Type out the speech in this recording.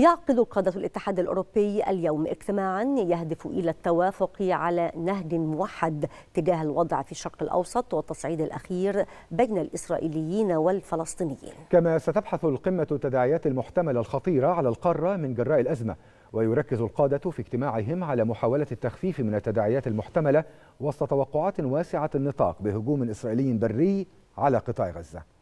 يعقد قادة الاتحاد الأوروبي اليوم اجتماعا يهدف إلى التوافق على نهج موحد تجاه الوضع في الشرق الأوسط والتصعيد الأخير بين الإسرائيليين والفلسطينيين كما ستبحث القمة التداعيات المحتملة الخطيرة على القارة من جراء الأزمة ويركز القادة في اجتماعهم على محاولة التخفيف من التداعيات المحتملة وسط توقعات واسعة النطاق بهجوم إسرائيلي بري على قطاع غزة